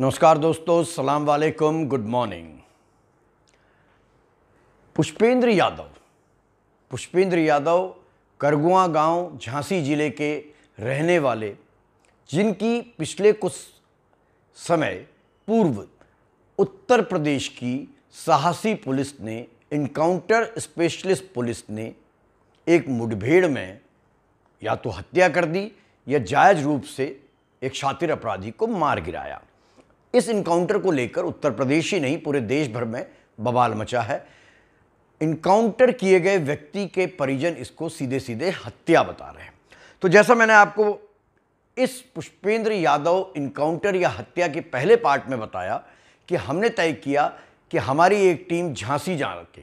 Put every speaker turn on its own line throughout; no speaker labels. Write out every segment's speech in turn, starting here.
नमस्कार दोस्तों सलाम वालेकुम गुड मॉर्निंग पुष्पेंद्र यादव पुष्पेंद्र यादव करगुआ गांव झांसी जिले के रहने वाले जिनकी पिछले कुछ समय पूर्व उत्तर प्रदेश की साहसी पुलिस ने इनकाउंटर स्पेशलिस्ट पुलिस ने एक मुठभेड़ में या तो हत्या कर दी या जायज रूप से एक शातिर अपराधी को मार गिराया इस इनकाउंटर को लेकर उत्तर प्रदेश ही नहीं पूरे देश भर में बवाल मचा है इनकाउंटर किए गए व्यक्ति के परिजन इसको सीधे सीधे हत्या बता रहे हैं तो जैसा मैंने आपको इस पुष्पेंद्र यादव इनकाउंटर या हत्या के पहले पार्ट में बताया कि हमने तय किया कि हमारी एक टीम झांसी जा के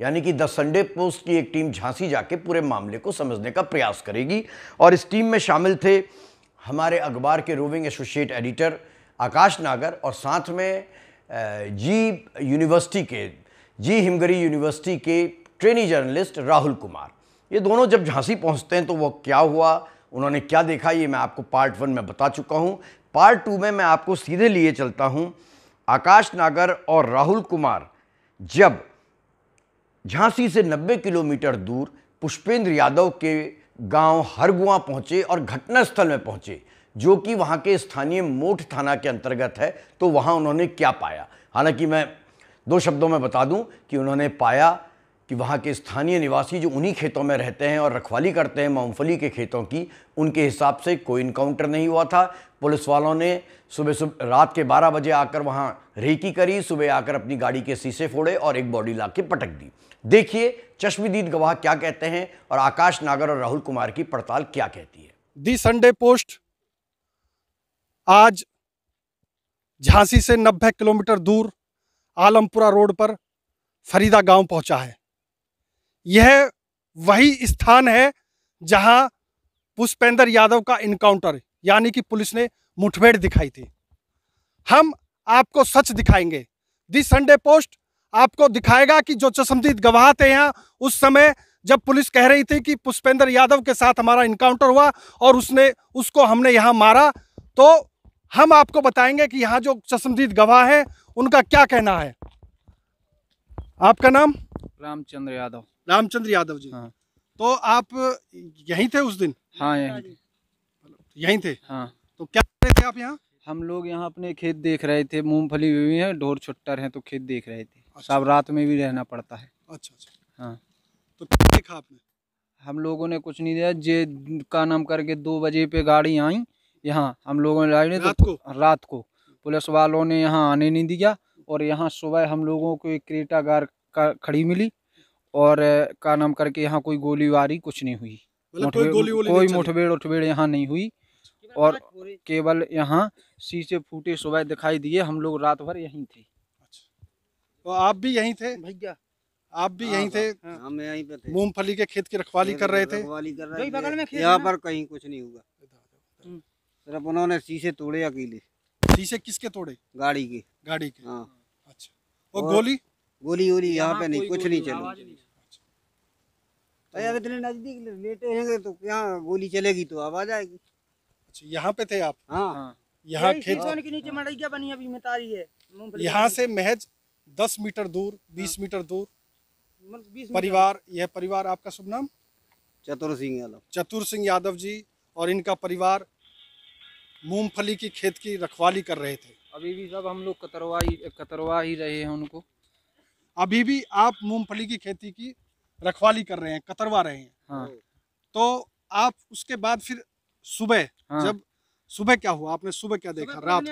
यानी कि द संडे पोस्ट की एक टीम झांसी जाके पूरे मामले को समझने का प्रयास करेगी और इस टीम में शामिल थे हमारे अखबार के रोविंग एसोसिएट एडिटर आकाश नागर और साथ में जी यूनिवर्सिटी के जी हिमगरी यूनिवर्सिटी के ट्रेनी जर्नलिस्ट राहुल कुमार ये दोनों जब झांसी पहुंचते हैं तो वो क्या हुआ उन्होंने क्या देखा ये मैं आपको पार्ट वन में बता चुका हूँ पार्ट टू में मैं आपको सीधे लिए चलता हूँ आकाश नागर और राहुल कुमार जब झांसी से 90 किलोमीटर दूर पुष्पेंद्र यादव के गांव हरगुआ पहुंचे और घटनास्थल में पहुंचे जो कि वहाँ के स्थानीय मोट थाना के अंतर्गत है तो वहाँ उन्होंने क्या पाया हालांकि मैं दो शब्दों में बता दूं कि उन्होंने पाया कि वहाँ के स्थानीय निवासी जो उन्हीं खेतों में रहते हैं और रखवाली करते हैं मूंगफली के खेतों की उनके हिसाब से कोई इनकाउंटर नहीं हुआ था पुलिस वालों ने सुबह सुबह रात के 12 बजे आकर वहाँ रेकी करी सुबह आकर अपनी गाड़ी के शीशे फोड़े और एक बॉडी ला के पटक दी देखिए चश्मदीद गवाह क्या कहते हैं और आकाश नागर और राहुल कुमार की पड़ताल क्या कहती है दी संडे पोस्ट आज
झांसी से 90 किलोमीटर दूर आलमपुरा रोड पर फरीदा गांव पहुंचा है यह वही स्थान है जहां पुष्पेंद्र यादव का इनकाउंटर यानी कि पुलिस ने मुठभेड़ दिखाई थी हम आपको सच दिखाएंगे दी संडे पोस्ट आपको दिखाएगा कि जो चशमदीद गवाह थे यहाँ उस समय जब पुलिस कह रही थी कि पुष्पेंद्र यादव के साथ हमारा इनकाउंटर हुआ और उसने उसको हमने यहाँ मारा तो हम आपको बताएंगे कि यहाँ जो चश्मदीद गवाह हैं उनका क्या कहना है आपका नाम
रामचंद्र यादव रामचंद्र यादव जी हाँ। तो आप यहीं थे उस दिन हाँ यहीं यहीं थे हाँ तो क्या कर रहे थे आप यहाँ हम लोग यहाँ अपने खेत देख रहे थे मूंगफली हुई है ढोर छुट्टर है तो खेत देख रहे थे अच्छा। सब रात में भी रहना पड़ता है अच्छा अच्छा हाँ तो क्या देखा आपने हम लोगों ने कुछ नहीं दिया जे का नाम करके दो बजे पे गाड़ी आई यहाँ हम लोगों ने लाए तो रात को रात को पुलिस वालों ने यहाँ आने नहीं दिया और यहाँ सुबह हम लोगों को एक क्रेटा गार का खड़ी मिली और का नाम करके यहाँ कोई गोलीबारी कुछ नहीं हुई मतलब कोई मुठभेड़ उठभेड़ यहाँ नहीं हुई और केवल यहाँ शीशे फूटे सुबह दिखाई दिए हम लोग रात भर यहीं थे अच्छा। तो आप भी यहीं थे भैया आप भी हाँ, यहीं थे हाँ, हाँ। हम यहीं पे थे मूंगफली के खेत की रखवाली कर रहे थे रखवाली कर रहे थे यहाँ पर कहीं कुछ नहीं हुआ सिर्फ उन्होंने शीशे तोड़े अकेले शीशे किसके तोड़े गाड़ी के गाड़ी के हाँ अच्छा और गोली गोली वोली यहाँ पे नहीं कुछ नहीं चलो अच्छा। अगर इतने नजदीक लेटे हैं तो यहाँ गोली चलेगी तो आवाज आएगी अच्छा यहाँ पे थे आप हाँ, हाँ। यहाँ खेत के नीचे मड़ैया बनी अभी मितारी है यहाँ से
महज दस मीटर दूर बीस हाँ। मीटर दूर
मतलब परिवार
यह परिवार आपका शुभ नाम चतुर सिंह यादव चतुर सिंह यादव जी और इनका परिवार मूंगफली की खेत की रखवाली कर रहे थे अभी भी सब हम लोग कतरवा ही कतरवा ही रहे हैं उनको अभी भी आप मूंगफली की खेती की रखवाली कर रहे हैं कतरवा रहे हैं हाँ। तो आप उसके
बाद फिर सुबह हाँ। जब सुबह क्या हुआ आपने सुबह क्या देखा रात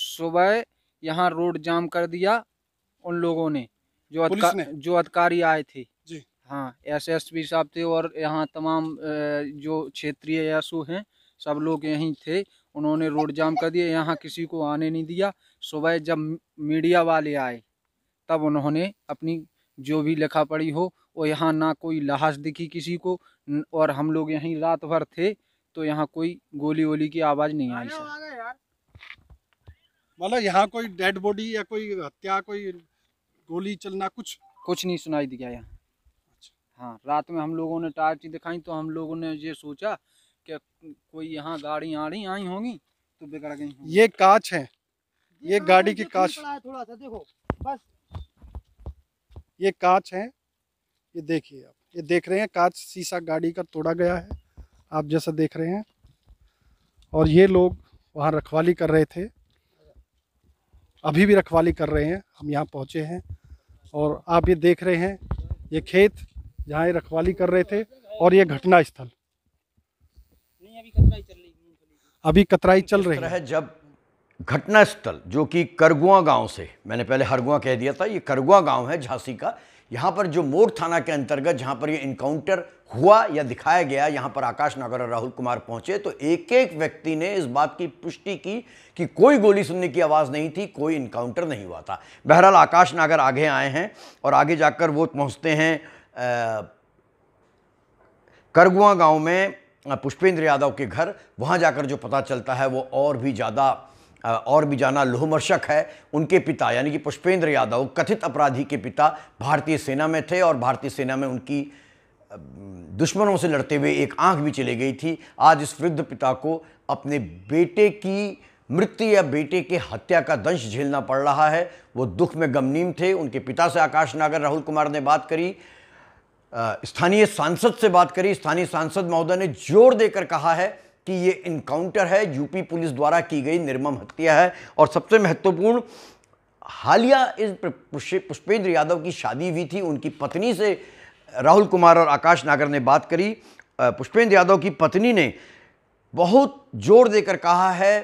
सुबह यहाँ रोड जाम कर दिया उन लोगों ने जो ने? जो अधिकारी आए थे जी हाँ पी साहब थे और यहाँ तमाम जो क्षेत्रीय एसओ हैं सब लोग यहीं थे उन्होंने रोड जाम कर दिया यहाँ किसी को आने नहीं दिया सुबह जब मीडिया वाले आए तब उन्होंने अपनी जो भी लिखा पड़ी हो और यहाँ ना कोई लाश दिखी किसी को और हम लोग यहीं रात भर थे तो यहाँ कोई गोली वोली की आवाज़ नहीं आई
सर
मतलब यहाँ कोई डेड बॉडी या कोई हत्या कोई गोली चलना कुछ कुछ नहीं सुनाई दिया यहाँ अच्छा। हाँ रात में हम लोगों ने टार्च दिखाई तो हम लोगों ने ये सोचा क्या कोई यहाँ गाड़ी आड़ी आई होंगी तो बिगड़ गई
ये कांच तो है ये, गाड़ी की कांच
थोड़ा सा देखो बस
ये कांच है ये देखिए आप ये देख रहे हैं कांच शीशा गाड़ी का तोड़ा गया है आप जैसा देख रहे हैं और ये लोग वहाँ रखवाली कर रहे थे अभी भी रखवाली कर रहे हैं हम यहाँ पहुँचे हैं और आप ये देख रहे हैं ये खेत जहाँ ये रखवाली कर रहे थे और ये घटना स्थल
अभी कतराई चल रही है जब घटना स्थल जो कि करगुआ गांव से मैंने पहले हरगुआ कह दिया था ये करगुआ गांव है झांसी का यहां पर जो मोड़ थाना के अंतर्गत जहां पर ये इनकाउंटर हुआ या दिखाया गया यहां पर आकाश नागर और राहुल कुमार पहुंचे तो एक एक व्यक्ति ने इस बात की पुष्टि की कि कोई गोली सुनने की आवाज़ नहीं थी कोई इनकाउंटर नहीं हुआ था बहरहाल आकाश नागर आगे आए हैं और आगे जाकर वो पहुंचते हैं करगुआ गाँव में पुष्पेंद्र यादव के घर वहाँ जाकर जो पता चलता है वो और भी ज़्यादा और भी जाना लोहमर्शक है उनके पिता यानी कि पुष्पेंद्र यादव कथित अपराधी के पिता भारतीय सेना में थे और भारतीय सेना में उनकी दुश्मनों से लड़ते हुए एक आंख भी चली गई थी आज इस वृद्ध पिता को अपने बेटे की मृत्यु या बेटे के हत्या का दंश झेलना पड़ रहा है वो दुख में गमनीम थे उनके पिता से आकाश नागर राहुल कुमार ने बात करी स्थानीय सांसद से बात करी स्थानीय सांसद महोदय ने जोर देकर कहा है कि ये इनकाउंटर है यूपी पुलिस द्वारा की गई निर्मम हत्या है और सबसे महत्वपूर्ण हालिया इस पुष्पेंद्र यादव की शादी हुई थी उनकी पत्नी से राहुल कुमार और आकाश नागर ने बात करी पुष्पेंद्र यादव की पत्नी ने बहुत जोर देकर कहा है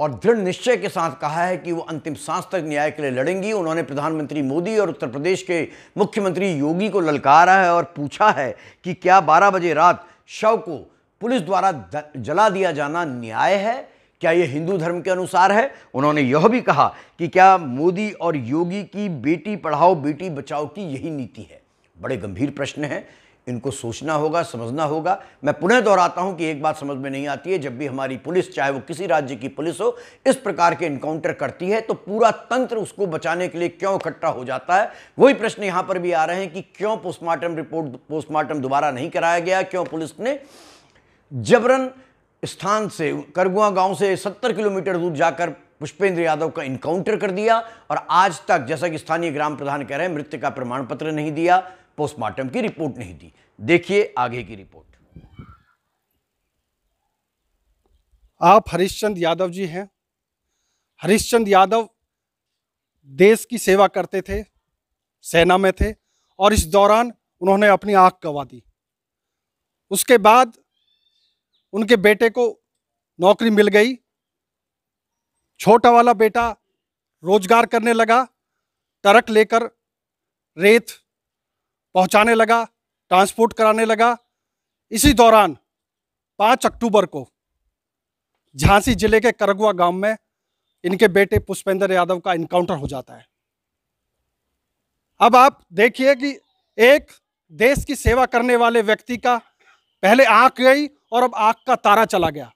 और दृढ़ निश्चय के साथ कहा है कि वो अंतिम सांस तक न्याय के लिए लड़ेंगी उन्होंने प्रधानमंत्री मोदी और उत्तर प्रदेश के मुख्यमंत्री योगी को ललकारा है और पूछा है कि क्या बारह बजे रात शव को पुलिस द्वारा जला दिया जाना न्याय है क्या यह हिंदू धर्म के अनुसार है उन्होंने यह भी कहा कि क्या मोदी और योगी की बेटी पढ़ाओ बेटी बचाओ की यही नीति है बड़े गंभीर प्रश्न हैं इनको सोचना होगा समझना होगा मैं पुनः दोहराता हूं कि एक बात समझ में नहीं आती है जब भी हमारी पुलिस चाहे वो किसी राज्य की पुलिस हो इस प्रकार के इनकाउंटर करती है तो पूरा तंत्र उसको बचाने के लिए क्यों इकट्ठा हो जाता है वही प्रश्न यहां पर भी आ रहे हैं कि क्यों पोस्टमार्टम रिपोर्ट पोस्टमार्टम दोबारा नहीं कराया गया क्यों पुलिस ने जबरन स्थान से करगुआ गांव से सत्तर किलोमीटर दूर जाकर पुष्पेंद्र यादव का इनकाउंटर कर दिया और आज तक जैसा कि स्थानीय ग्राम प्रधान कह रहे हैं मृत्यु का प्रमाण पत्र नहीं दिया पोस्टमार्टम की रिपोर्ट नहीं दी देखिए आगे की रिपोर्ट आप हरिश्चंद यादव जी हैं हरिश्चंद
यादव देश की सेवा करते थे सेना में थे और इस दौरान उन्होंने अपनी आंख गंवा दी उसके बाद उनके बेटे को नौकरी मिल गई छोटा वाला बेटा रोजगार करने लगा ट्रक लेकर रेत पहुंचाने लगा ट्रांसपोर्ट कराने लगा इसी दौरान 5 अक्टूबर को झांसी जिले के करगुआ गांव में इनके बेटे पुष्पेंद्र यादव का इनकाउंटर हो जाता है अब आप देखिए कि एक देश की सेवा करने वाले व्यक्ति का पहले आंख गई और अब आंख का तारा चला गया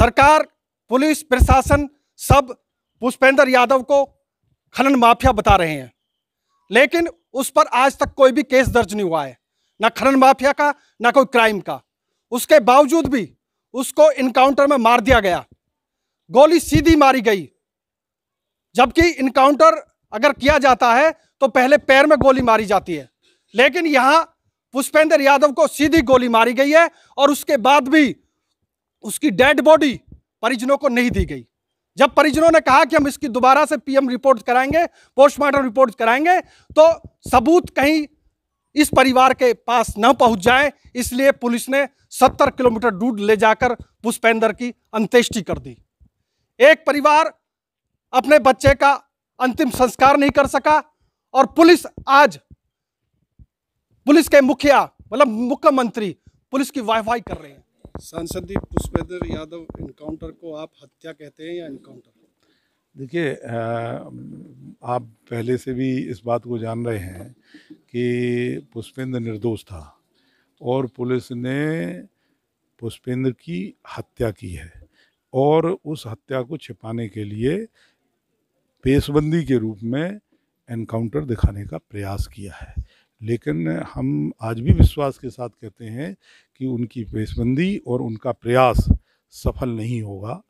सरकार पुलिस प्रशासन सब पुष्पेंद्र यादव को खनन माफिया बता रहे हैं लेकिन उस पर आज तक कोई भी केस दर्ज नहीं हुआ है ना खनन माफिया का ना कोई क्राइम का उसके बावजूद भी उसको इनकाउंटर में मार दिया गया गोली सीधी मारी गई जबकि इनकाउंटर अगर किया जाता है तो पहले पैर में गोली मारी जाती है लेकिन यहां पुष्पेंद्र यादव को सीधी गोली मारी गई है और उसके बाद भी उसकी डेड बॉडी परिजनों को नहीं दी गई जब परिजनों ने कहा कि हम इसकी दोबारा से पीएम रिपोर्ट कराएंगे पोस्टमार्टम रिपोर्ट कराएंगे तो सबूत कहीं इस परिवार के पास न पहुंच जाए इसलिए पुलिस ने 70 किलोमीटर दूर ले जाकर पुष्पेंद्र की अंत्येष्टि कर दी एक परिवार अपने बच्चे का अंतिम संस्कार नहीं कर सका और पुलिस आज पुलिस के मुखिया मतलब मुख्यमंत्री पुलिस की वाहवाही कर रहे हैं सांसद पुष्पेंद्र यादव इनकाउंटर को आप हत्या कहते हैं या इनकाउंटर
देखिए आप पहले से भी इस बात को जान रहे हैं कि पुष्पेंद्र निर्दोष था और पुलिस ने पुष्पेंद्र की हत्या की है और उस हत्या को छिपाने के लिए पेशबंदी के रूप में एनकाउंटर दिखाने का प्रयास किया है लेकिन हम आज भी विश्वास के साथ कहते हैं कि उनकी पेशबंदी और उनका प्रयास सफल नहीं होगा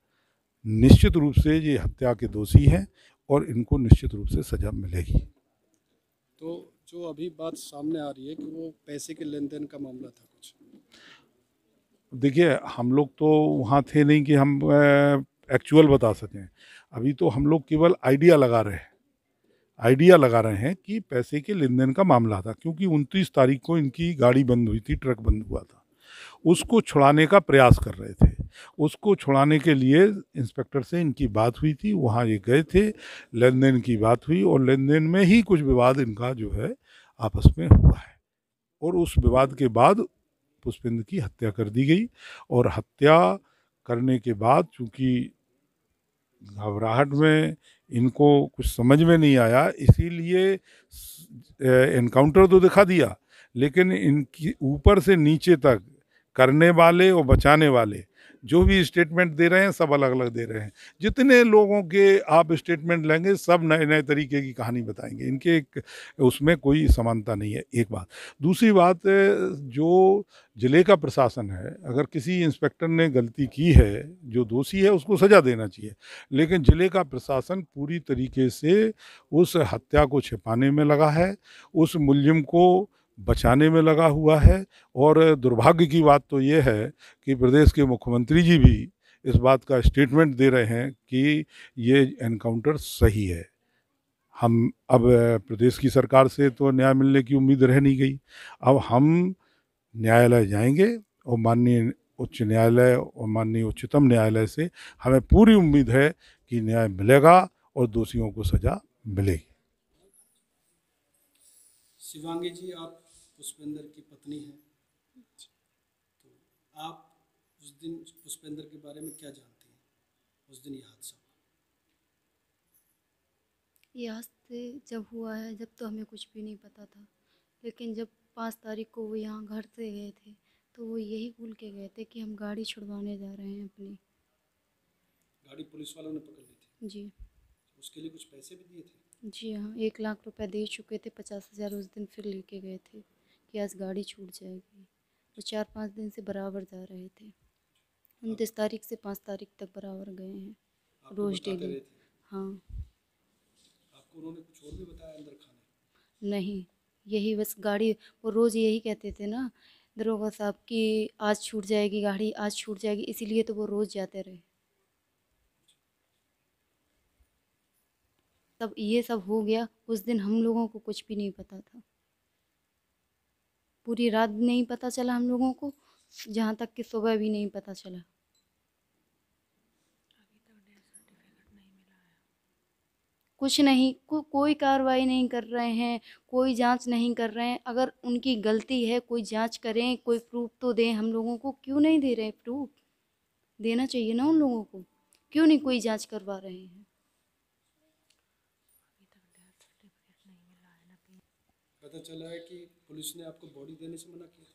निश्चित रूप से ये हत्या के दोषी हैं और इनको निश्चित रूप से सजा मिलेगी
तो जो अभी बात सामने आ रही है कि वो पैसे के लेन देन का मामला था कुछ
देखिए हम लोग तो वहाँ थे नहीं कि हम एक्चुअल बता सकें अभी तो हम लोग केवल आइडिया लगा रहे हैं आइडिया लगा रहे हैं कि पैसे के लेन देन का मामला था क्योंकि उनतीस तारीख को इनकी गाड़ी बंद हुई थी ट्रक बंद हुआ था उसको छुड़ाने का प्रयास कर रहे थे उसको छुड़ाने के लिए इंस्पेक्टर से इनकी बात हुई थी वहाँ ये गए थे लेन देन की बात हुई और लेन देन में ही कुछ विवाद इनका जो है आपस में हुआ है और उस विवाद के बाद पुष्पिंद की हत्या कर दी गई और हत्या करने के बाद चूँकि घबराहट में इनको कुछ समझ में नहीं आया इसीलिए एनकाउंटर तो दिखा दिया लेकिन इनकी ऊपर से नीचे तक करने वाले और बचाने वाले जो भी स्टेटमेंट दे रहे हैं सब अलग अलग दे रहे हैं जितने लोगों के आप स्टेटमेंट लेंगे सब नए नए तरीके की कहानी बताएंगे इनके एक उसमें कोई समानता नहीं है एक बात दूसरी बात जो ज़िले का प्रशासन है अगर किसी इंस्पेक्टर ने गलती की है जो दोषी है उसको सज़ा देना चाहिए लेकिन ज़िले का प्रशासन पूरी तरीके से उस हत्या को छिपाने में लगा है उस मुलिम को बचाने में लगा हुआ है और दुर्भाग्य की बात तो ये है कि प्रदेश के मुख्यमंत्री जी भी इस बात का स्टेटमेंट दे रहे हैं कि ये एनकाउंटर सही है हम अब प्रदेश की सरकार से तो न्याय मिलने की उम्मीद रह नहीं गई अब हम न्यायालय जाएंगे और माननीय उच्च न्यायालय और माननीय उच्चतम न्यायालय से हमें पूरी उम्मीद है कि न्याय मिलेगा और दोषियों को सजा मिलेगी
शिवांगी जी आप पुष्पेंद्र की पत्नी है तो आप उस दिन पुष्पेंद्र के बारे में क्या जानती हैं उस दिन ये हादसा हुआ
ये हादसे जब हुआ है जब तो हमें कुछ भी नहीं पता था लेकिन जब पाँच तारीख को वो यहाँ घर से गए थे तो वो यही भूल के गए थे कि हम गाड़ी छुड़वाने जा रहे हैं अपनी
गाड़ी पुलिस वालों ने पकड़ ली थी जी उसके लिए कुछ पैसे भी दिए थे
जी हाँ एक लाख रुपए दे चुके थे पचास हज़ार उस दिन फिर लेके गए थे कि आज गाड़ी छूट जाएगी वो चार पाँच दिन से बराबर जा रहे थे उनतीस तारीख से पाँच तारीख तक बराबर गए हैं रोज़ डेली हाँ नहीं यही बस गाड़ी वो रोज़ यही कहते थे ना दरोगा साहब कि आज छूट जाएगी गाड़ी आज छूट जाएगी इसीलिए तो वो रोज़ जाते रहे तब ये सब हो गया उस दिन हम लोगों को कुछ भी नहीं पता था पूरी रात नहीं पता चला हम लोगों को जहाँ तक कि सुबह भी नहीं पता चला कुछ नहीं को, कोई कार्रवाई नहीं कर रहे हैं कोई जांच नहीं कर रहे हैं अगर उनकी गलती है कोई जांच करें कोई प्रूफ तो दें हम लोगों को क्यों नहीं दे रहे प्रूफ देना चाहिए ना उन लोगों को क्यों नहीं कोई जांच करवा रहे हैं
पता चला है कि पुलिस ने आपको बॉडी देने से मना किया था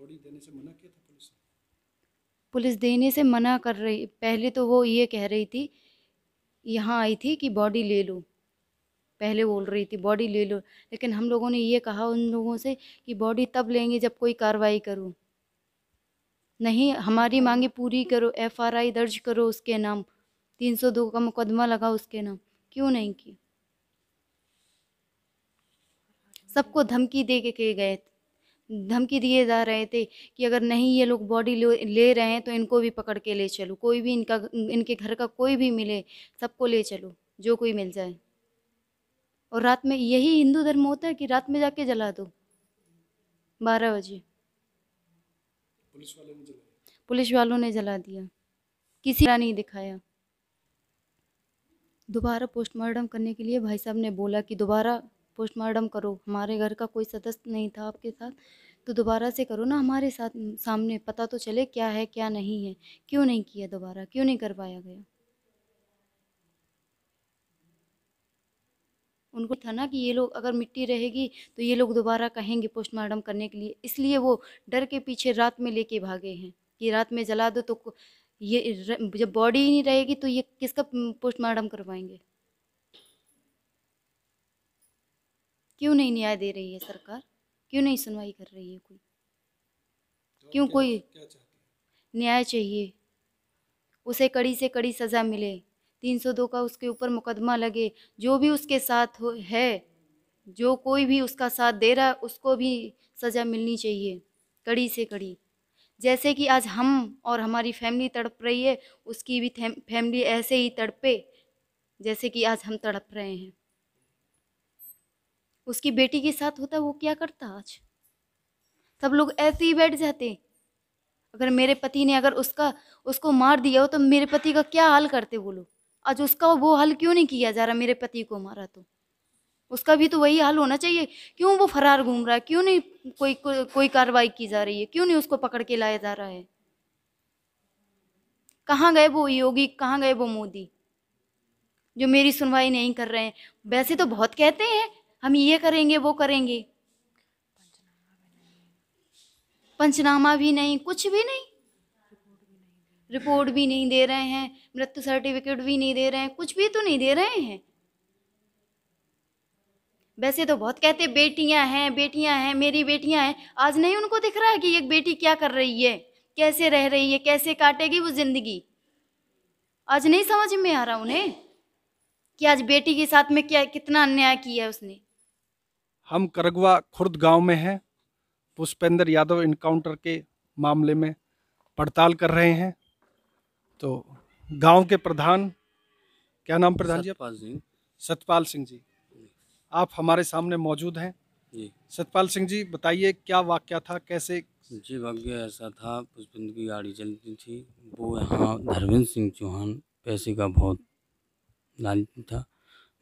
बॉडी देने से मना किया था पुलिस ने
पुलिस देने से मना कर रही पहले तो वो ये कह रही थी यहाँ आई थी कि बॉडी ले लो पहले बोल रही थी बॉडी ले लो लेकिन हम लोगों ने ये कहा उन लोगों से कि बॉडी तब लेंगे जब कोई कार्रवाई करो नहीं हमारी मांगे पूरी करो एफआरआई दर्ज करो उसके नाम तीन सौ दो का मुकदमा लगा उसके नाम क्यों नहीं की सबको धमकी दे के, गए धमकी दिए जा रहे थे कि अगर नहीं ये लोग बॉडी ले रहे हैं तो इनको भी पकड़ के ले चलो कोई भी इनका इनके घर का कोई भी मिले सबको ले चलो जो कोई मिल जाए और रात में यही हिंदू धर्म होता है कि रात में जाके जला दो बारह बजे
पुलिस वालों ने जला
पुलिस वालों ने जला दिया किसी का नहीं दिखाया दोबारा पोस्टमार्टम करने के लिए भाई साहब ने बोला कि दोबारा पोस्टमार्टम करो हमारे घर का कोई सदस्य नहीं था आपके साथ तो दोबारा से करो ना हमारे साथ सामने पता तो चले क्या है क्या नहीं है क्यों नहीं किया दोबारा क्यों नहीं करवाया गया उनको था ना कि ये लोग अगर मिट्टी रहेगी तो ये लोग दोबारा कहेंगे पोस्टमार्टम करने के लिए इसलिए वो डर के पीछे रात में लेके भागे हैं कि रात में जला दो तो ये जब बॉडी ही नहीं रहेगी तो ये किसका पोस्टमार्टम करवाएंगे क्यों नहीं न्याय दे रही है सरकार क्यों नहीं सुनवाई कर रही है कोई तो क्यों क्या, कोई क्या न्याय चाहिए उसे कड़ी से कड़ी सज़ा मिले 302 का उसके ऊपर मुकदमा लगे जो भी उसके साथ हो है जो कोई भी उसका साथ दे रहा है उसको भी सज़ा मिलनी चाहिए कड़ी से कड़ी जैसे कि आज हम और हमारी फैमिली तड़प रही है उसकी भी फैमिली ऐसे ही तड़पे जैसे कि आज हम तड़प रहे हैं उसकी बेटी के साथ होता वो क्या करता आज सब लोग ऐसे ही बैठ जाते अगर मेरे पति ने अगर उसका उसको मार दिया हो तो मेरे पति का क्या हाल करते वो लोग आज उसका वो हाल क्यों नहीं किया जा रहा मेरे पति को मारा तो उसका भी तो वही हाल होना चाहिए क्यों वो फरार घूम रहा है क्यों नहीं कोई को, कोई कार्रवाई की जा रही है क्यों नहीं उसको पकड़ के लाया जा रहा है कहाँ गए वो योगी कहाँ गए वो मोदी जो मेरी सुनवाई नहीं कर रहे हैं वैसे तो बहुत कहते हैं हम ये करेंगे वो करेंगे पंचनामा भी नहीं कुछ भी नहीं रिपोर्ट भी नहीं दे रहे हैं मृत्यु सर्टिफिकेट भी नहीं दे रहे हैं कुछ भी तो नहीं दे रहे हैं वैसे तो बहुत कहते बेटियां हैं बेटियां हैं मेरी बेटियां हैं आज नहीं उनको दिख रहा है कि एक बेटी क्या कर रही है कैसे रह रही है कैसे काटेगी वो जिंदगी आज नहीं समझ में आ रहा उन्हें कि आज बेटी के साथ में क्या कितना अन्याय किया है उसने
हम करगवा खुर्द गांव में हैं पुष्पेंद्र यादव इनकाउंटर के मामले में पड़ताल कर रहे हैं तो गांव के प्रधान क्या नाम प्रधान जी सतपाल सिंह सतपाल सिंह जी आप हमारे सामने मौजूद हैं जी सतपाल सिंह जी
बताइए क्या वाक्य था कैसे जी वाक्य ऐसा था पुष्पेंद्र की गाड़ी चलती थी वो यहाँ धर्मेंद्र सिंह चौहान पैसे का बहुत लालच था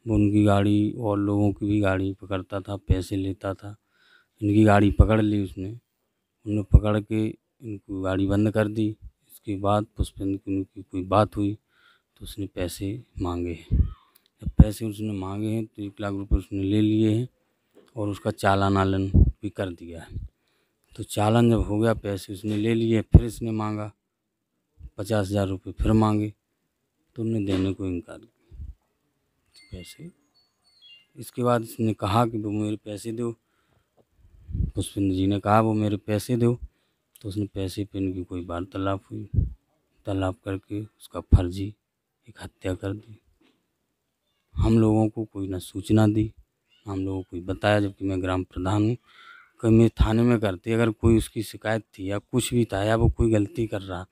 उनकी गाड़ी और लोगों की भी गाड़ी पकड़ता था पैसे लेता था इनकी गाड़ी पकड़ ली उसने उन्हें पकड़ के इनकी गाड़ी बंद कर दी इसके बाद पुष्पेंद्र की उनकी कोई बात हुई तो उसने पैसे मांगे जब पैसे उसने मांगे हैं तो एक लाख रुपये उसने ले लिए हैं और उसका चालान आलन भी कर दिया है तो चालान जब हो गया पैसे उसने ले लिए फिर इसने मांगा पचास हज़ार रुपये फिर मांगे तो उन्हें देने को इनकार किया पैसे इसके बाद उसने कहा कि वो मेरे पैसे दो पुष्पिंद जी ने कहा वो मेरे पैसे दो तो उसने पैसे पे इनकी कोई बार तालाब हुई तालाब करके उसका फर्जी एक हत्या कर दी हम लोगों को कोई ना सूचना दी हम लोगों को बताया जबकि मैं ग्राम प्रधान हूँ कभी मैं थाने में करती अगर कोई उसकी शिकायत थी या कुछ भी था या वो कोई गलती कर रहा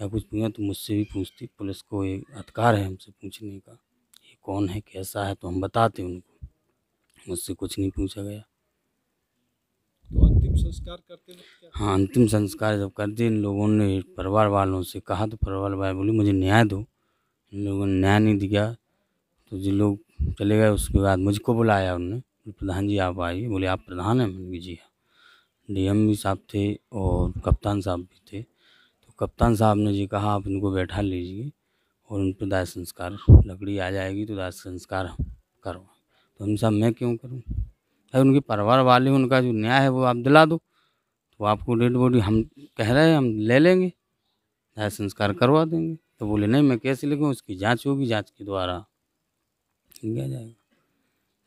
या कुछ पूछा तो मुझसे भी पूछती पुलिस को एक अधिकार है हमसे पूछने का कौन है कैसा है तो हम बताते उनको मुझसे कुछ नहीं पूछा गया तो अंतिम संस्कार करते हाँ अंतिम संस्कार जब करते इन लोगों ने परिवार वालों से कहा तो परिवार वाले बोले मुझे न्याय दो इन लोगों ने न्याय नहीं दिया तो जो लोग चले गए उसके बाद मुझको बुलाया उन्होंने प्रधान जी आप आइए बोले आप प्रधान हैं मैंने जी हाँ डीएम भी साहब थे और कप्तान साहब भी थे तो कप्तान साहब ने जी कहा आप इनको बैठा लीजिए और उन पर दाह संस्कार लकड़ी आ जाएगी तो दाह संस्कार करो तो हम सब मैं क्यों करूँ अगर उनके परिवार वाले उनका जो न्याय है वो आप दिला दो तो आपको डेड बॉडी हम कह रहे हैं हम ले लेंगे दाह संस्कार करवा देंगे तो बोले नहीं मैं कैसे लिखूँ उसकी जाँच होगी जाँच के द्वारा किया जाएगा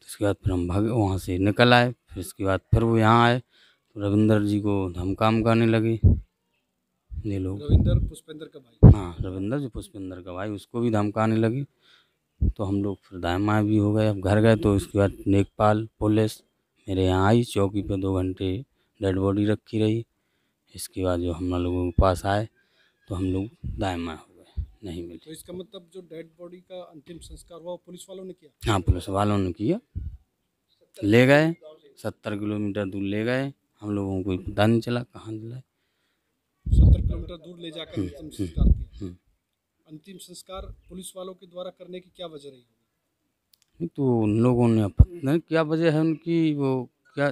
तो उसके बाद फिर हम भागे वहाँ से निकल आए फिर उसके बाद फिर वो यहाँ आए तो रविंदर जी को धमकाम करने लगे ये लोग रविंदर पुष्पेंद्र का भाई हाँ रविंदर जो पुष्पेंद्र का भाई उसको भी धमकाने लगे तो हम लोग फिर दायमा भी हो गए अब घर गए तो उसके बाद नेकपाल पुलिस मेरे यहाँ आई चौकी पे दो घंटे डेड बॉडी रखी रही इसके बाद जो हम लोगों के पास आए तो हम लोग दायमा
हो गए नहीं मिले तो इसका मतलब जो डेड बॉडी का अंतिम संस्कार हुआ पुलिस वालों ने किया
हाँ पुलिस वालों ने किया ले गए सत्तर किलोमीटर दूर ले गए हम लोगों को पता नहीं चला कहाँ जलाए सत्तर किलोमीटर दूर ले जाकर हम्म, अंतिम हम्म, संस्कार किया हम्म।
अंतिम संस्कार पुलिस वालों के द्वारा करने की क्या वजह रही
होगी तो उन लोगों ने नहीं क्या वजह है उनकी वो क्या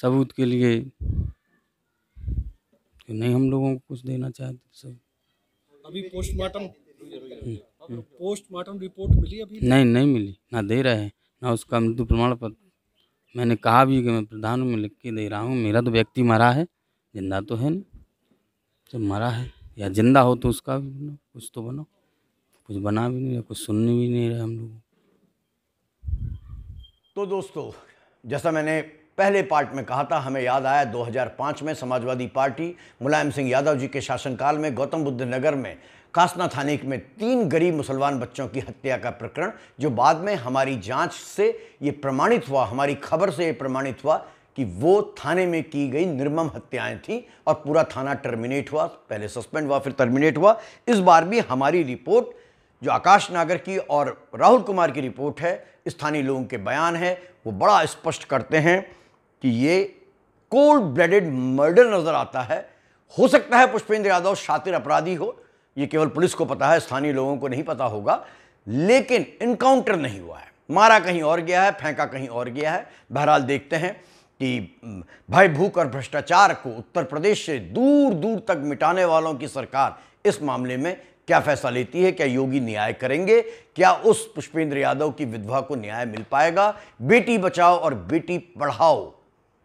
सबूत के लिए कि नहीं हम लोगों को कुछ देना चाहते सब
अभी पोस्टमार्टम पोस्टमार्टम रिपोर्ट मिली अभी नहीं
नहीं मिली ना दे रहे हैं ना उसका मृत्यु प्रमाण पत्र मैंने कहा भी कि मैं प्रधान में लिख के दे रहा हूँ मेरा तो व्यक्ति मरा है जिंदा तो है नहीं जब मरा है या जिंदा हो तो उसका भी बनो कुछ तो बनो कुछ बना भी नहीं कुछ सुनने भी नहीं रहे हम लोग
तो दोस्तों जैसा मैंने पहले पार्ट में कहा था हमें याद आया 2005 में समाजवादी पार्टी मुलायम सिंह यादव जी के शासनकाल में गौतम बुद्ध नगर में कासना थाने में तीन गरीब मुसलमान बच्चों की हत्या का प्रकरण जो बाद में हमारी जांच से ये प्रमाणित हुआ हमारी खबर से ये प्रमाणित हुआ कि वो थाने में की गई निर्मम हत्याएं थीं और पूरा थाना टर्मिनेट हुआ पहले सस्पेंड हुआ फिर टर्मिनेट हुआ इस बार भी हमारी रिपोर्ट जो आकाश नागर की और राहुल कुमार की रिपोर्ट है स्थानीय लोगों के बयान है वो बड़ा स्पष्ट करते हैं कि ये कोल्ड ब्लडेड मर्डर नज़र आता है हो सकता है पुष्पेंद्र यादव शातिर अपराधी हो ये केवल पुलिस को पता है स्थानीय लोगों को नहीं पता होगा लेकिन इनकाउंटर नहीं हुआ है मारा कहीं और गया है फेंका कहीं और गया है बहरहाल देखते हैं कि भय भूख और भ्रष्टाचार को उत्तर प्रदेश से दूर दूर तक मिटाने वालों की सरकार इस मामले में क्या फैसला लेती है क्या योगी न्याय करेंगे क्या उस पुष्पेंद्र यादव की विधवा को न्याय मिल पाएगा बेटी बचाओ और बेटी पढ़ाओ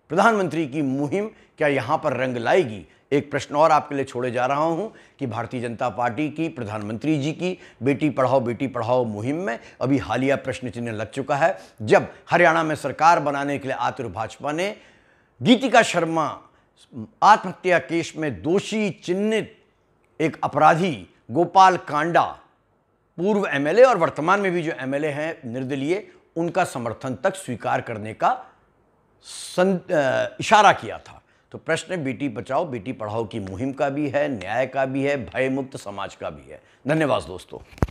प्रधानमंत्री की मुहिम क्या यहाँ पर रंग लाएगी एक प्रश्न और आपके लिए छोड़े जा रहा हूं कि भारतीय जनता पार्टी की प्रधानमंत्री जी की बेटी पढ़ाओ बेटी पढ़ाओ मुहिम में अभी हालिया प्रश्न चिन्ह लग चुका है जब हरियाणा में सरकार बनाने के लिए आतुर भाजपा ने गीतिका शर्मा आत्महत्या केस में दोषी चिन्हित एक अपराधी गोपाल कांडा पूर्व एमएलए और वर्तमान में भी जो एमएलए हैं निर्दलीय उनका समर्थन तक स्वीकार करने का इशारा किया था तो प्रश्न बेटी बचाओ बेटी पढ़ाओ की मुहिम का भी है न्याय का भी है भयमुक्त समाज का भी है धन्यवाद दोस्तों